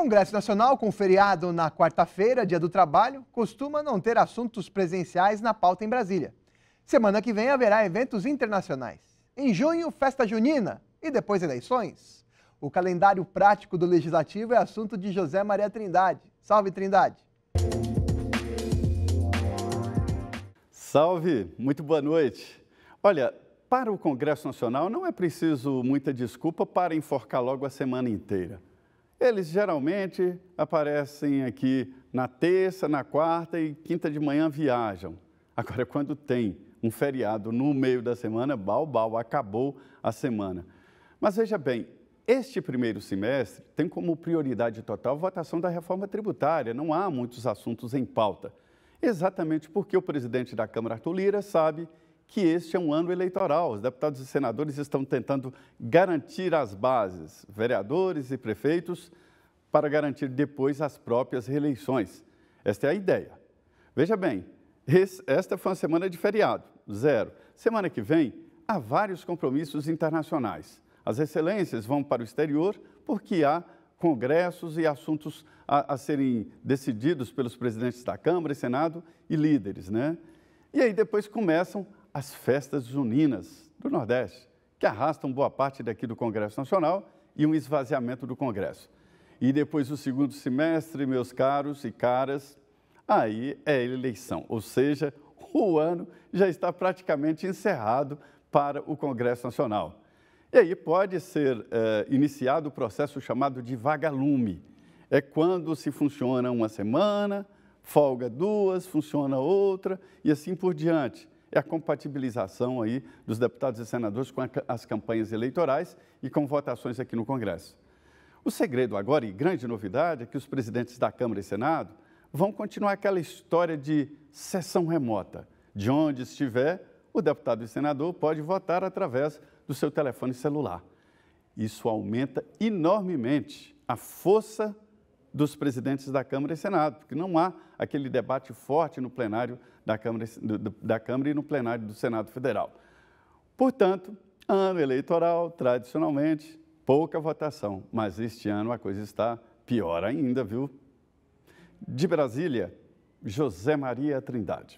Congresso Nacional, com feriado na quarta-feira, dia do trabalho, costuma não ter assuntos presenciais na pauta em Brasília. Semana que vem haverá eventos internacionais. Em junho, festa junina e depois eleições. O calendário prático do Legislativo é assunto de José Maria Trindade. Salve, Trindade! Salve, muito boa noite. Olha, para o Congresso Nacional não é preciso muita desculpa para enforcar logo a semana inteira. Eles geralmente aparecem aqui na terça, na quarta e quinta de manhã viajam. Agora, quando tem um feriado no meio da semana, balbal, acabou a semana. Mas veja bem, este primeiro semestre tem como prioridade total a votação da reforma tributária. Não há muitos assuntos em pauta. Exatamente porque o presidente da Câmara, Arthur Lira, sabe que este é um ano eleitoral. Os deputados e senadores estão tentando garantir as bases, vereadores e prefeitos, para garantir depois as próprias reeleições. Esta é a ideia. Veja bem, esta foi uma semana de feriado, zero. Semana que vem, há vários compromissos internacionais. As excelências vão para o exterior porque há congressos e assuntos a, a serem decididos pelos presidentes da Câmara e Senado e líderes, né? E aí depois começam as festas juninas do Nordeste, que arrastam boa parte daqui do Congresso Nacional e um esvaziamento do Congresso. E depois do segundo semestre, meus caros e caras, aí é eleição, ou seja, o ano já está praticamente encerrado para o Congresso Nacional. E aí pode ser eh, iniciado o processo chamado de vagalume. É quando se funciona uma semana, folga duas, funciona outra e assim por diante é a compatibilização aí dos deputados e senadores com as campanhas eleitorais e com votações aqui no Congresso. O segredo agora, e grande novidade, é que os presidentes da Câmara e Senado vão continuar aquela história de sessão remota. De onde estiver, o deputado e senador pode votar através do seu telefone celular. Isso aumenta enormemente a força dos presidentes da Câmara e Senado, porque não há aquele debate forte no plenário da Câmara, da Câmara e no plenário do Senado Federal. Portanto, ano eleitoral, tradicionalmente, pouca votação, mas este ano a coisa está pior ainda, viu? De Brasília, José Maria Trindade.